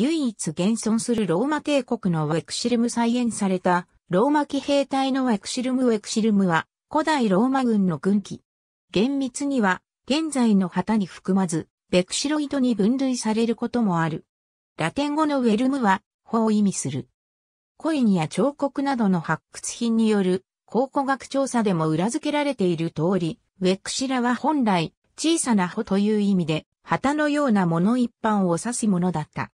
唯一現存するローマ帝国のウェクシルム再現された、ローマ騎兵隊のウェクシルムウェクシルムは、古代ローマ軍の軍旗。厳密には、現在の旗に含まず、ベクシロイドに分類されることもある。ラテン語のウェルムは、法を意味する。コインや彫刻などの発掘品による考古学調査でも裏付けられている通り、ウェクシラは本来、小さな穂という意味で、旗のようなもの一般を指すものだった。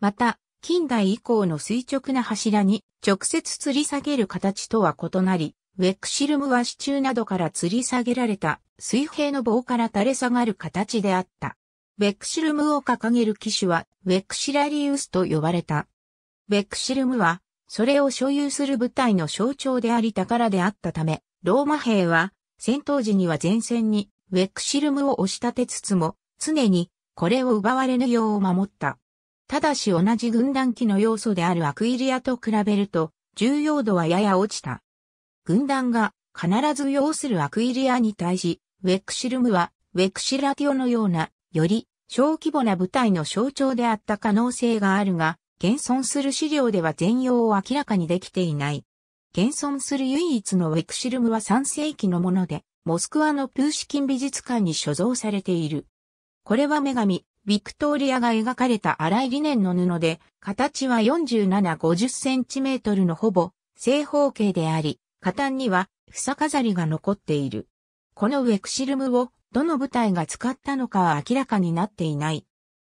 また、近代以降の垂直な柱に直接吊り下げる形とは異なり、ウェクシルムは支柱などから吊り下げられた水平の棒から垂れ下がる形であった。ウェクシルムを掲げる機種はウェクシラリウスと呼ばれた。ウェクシルムはそれを所有する部隊の象徴であり宝であったため、ローマ兵は戦闘時には前線にウェクシルムを押し立てつつも常にこれを奪われぬよう守った。ただし同じ軍団機の要素であるアクイリアと比べると、重要度はやや落ちた。軍団が必ず要するアクイリアに対し、ウェクシルムは、ウェクシラティオのような、より小規模な部隊の象徴であった可能性があるが、現存する資料では全容を明らかにできていない。現存する唯一のウェクシルムは3世紀のもので、モスクワのプーシキン美術館に所蔵されている。これは女神、ビクトリアが描かれた荒いリネンの布で、形は4750センチメートルのほぼ正方形であり、下端には房飾りが残っている。このウェクシルムをどの部隊が使ったのかは明らかになっていない。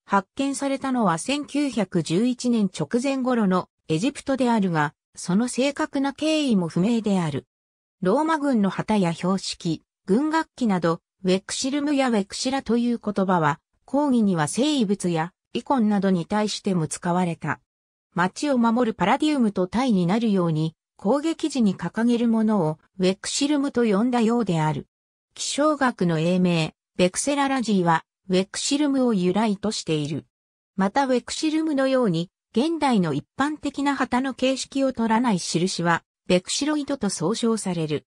発見されたのは1911年直前頃のエジプトであるが、その正確な経緯も不明である。ローマ軍の旗や標識、軍楽器など、ウェクシルムやウェクシラという言葉は、抗議には生物やイコンなどに対しても使われた。街を守るパラディウムと体になるように、攻撃時に掲げるものをウェクシルムと呼んだようである。気象学の英名、ベクセララジーは、ウェクシルムを由来としている。またウェクシルムのように、現代の一般的な旗の形式を取らない印は、ベクシロイドと総称される。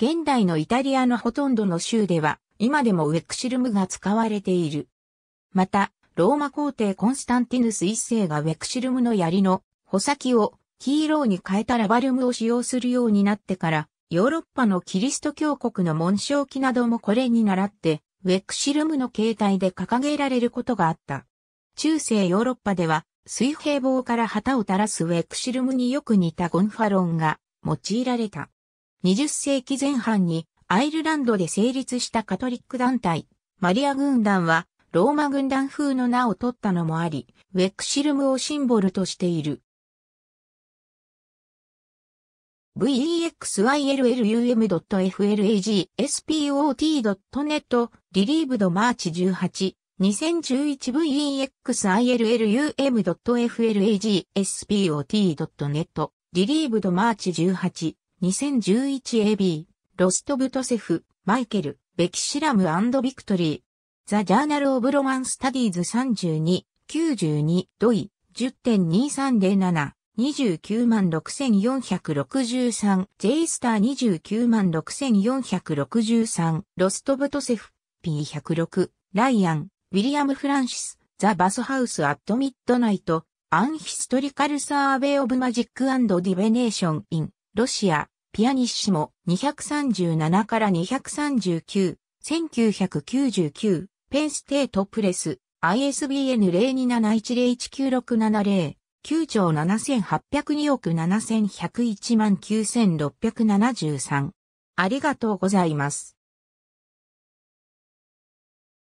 現代のイタリアのほとんどの州では、今でもウェクシルムが使われている。また、ローマ皇帝コンスタンティヌス一世がウェクシルムの槍の穂先をヒーローに変えたラバルムを使用するようになってから、ヨーロッパのキリスト教国の紋章記などもこれに倣って、ウェクシルムの形態で掲げられることがあった。中世ヨーロッパでは、水平棒から旗を垂らすウェクシルムによく似たゴンファロンが用いられた。20世紀前半にアイルランドで成立したカトリック団体、マリア軍団はローマ軍団風の名を取ったのもあり、ウェクシルムをシンボルとしている。vexillum.flagspot.net リリーブドマーチ18 2011vexillum.flagspot.net リリーブドマーチ18 2011AB ロストブトセフ、マイケル、ベキシラムビクトリーザ・ジャーナル・オブ・ロマン・スタディーズ32、92、ドイ、10.2307、296,463、ジェイスター296,463、ロスト・ブトセフ、P106、ライアン、ウィリアム・フランシス、ザ・バスハウス・アット・ミッドナイト、アン・ヒストリカル・サーベイ・オブ・マジック・アンド・ディベネーション・イン、ロシア、ピアニッシモ、237から239、1999、ペンステートプレス、ISBN 02710196709兆7802億7101万9673。ありがとうございます。